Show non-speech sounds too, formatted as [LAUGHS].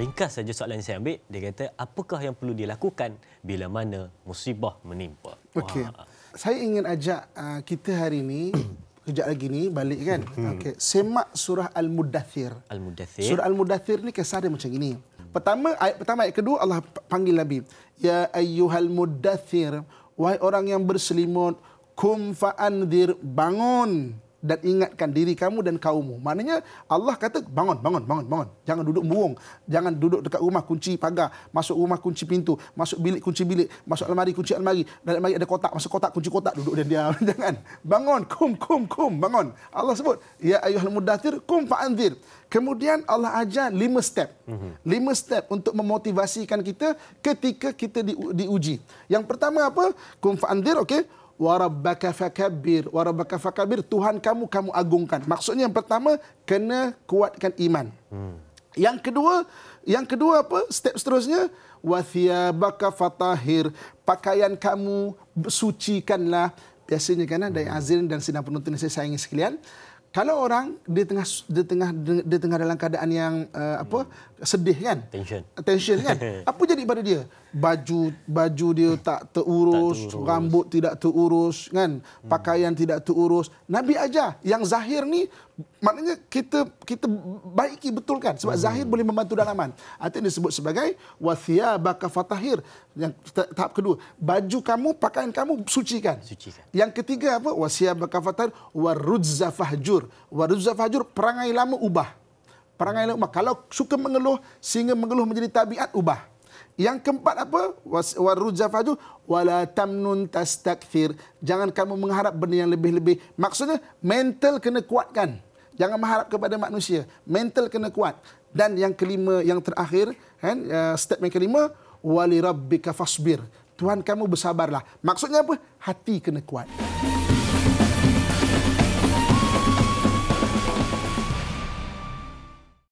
Ringkas saja soalan yang saya ambil. Dia kata, apakah yang perlu dilakukan bila mana musibah menimpa? Okey. Saya ingin ajak uh, kita hari ini, [CLEARS THROAT] kejap lagi ni balik kan. Hmm. Hmm. Okay, Semak surah Al-Mudathir. al Surah Al-Mudathir ni kisah dia macam ini. Pertama, ayat pertama ayat kedua Allah panggil Nabi. Ya ayyuhal mudathir, wahai orang yang berselimut, kum fa'andir, Bangun dan ingatkan diri kamu dan kaummu. Maknanya Allah kata bangun, bangun, bangun, bangun. Jangan duduk murung. Jangan duduk dekat rumah kunci pagar. Masuk rumah kunci pintu. Masuk bilik kunci bilik. Masuk almari kunci almari. Dalam almari ada kotak. Masuk kotak kunci kotak. Duduk dan dia. [LAUGHS] Jangan. Bangun. Kum, kum, kum. Bangun. Allah sebut. Ya ayuhal mudathir. Kum fa'anzir. Kemudian Allah ajar lima step. Mhm. Lima step untuk memotivasikan kita ketika kita di, diuji. Yang pertama apa? Kum fa'anzir. Okey warabbaka fakabbir warabbaka fakabbir tuhan kamu kamu agungkan maksudnya yang pertama kena kuatkan iman hmm. yang kedua yang kedua apa step seterusnya wathiyabaka fatahir pakaian kamu sucikanlah biasanya kan ada hmm. azrin dan sidang penonton saya sayangi sekalian kalau orang di tengah di tengah di tengah dalam keadaan yang uh, apa hmm. sedih kan tension tension kan [LAUGHS] apa jadi pada dia baju baju dia tak terurus, tak terurus. rambut tidak terurus kan pakaian tidak terurus nabi aja yang zahir ni maknanya kita kita baiki betul kan sebab hmm. zahir boleh membantu dalaman itu disebut sebagai wasia baka fatahir yang tahap kedua baju kamu pakaian kamu sucikan, sucikan. yang ketiga apa wasia baka fatahir warudza fahjur warudza fahjur perangai lama ubah Perangai lama. Kalau suka mengeluh, sehingga mengeluh menjadi tabiat, ubah. Yang keempat apa? Warujafaju wala tamnun tastakthir. Jangan kamu mengharap benda yang lebih-lebih. Maksudnya mental kena kuatkan. Jangan mengharap kepada manusia. Mental kena kuat. Dan yang kelima, yang terakhir, kan, eh, step yang kelima, walirabbika fasbir. Tuhan kamu bersabarlah. Maksudnya apa? Hati kena kuat.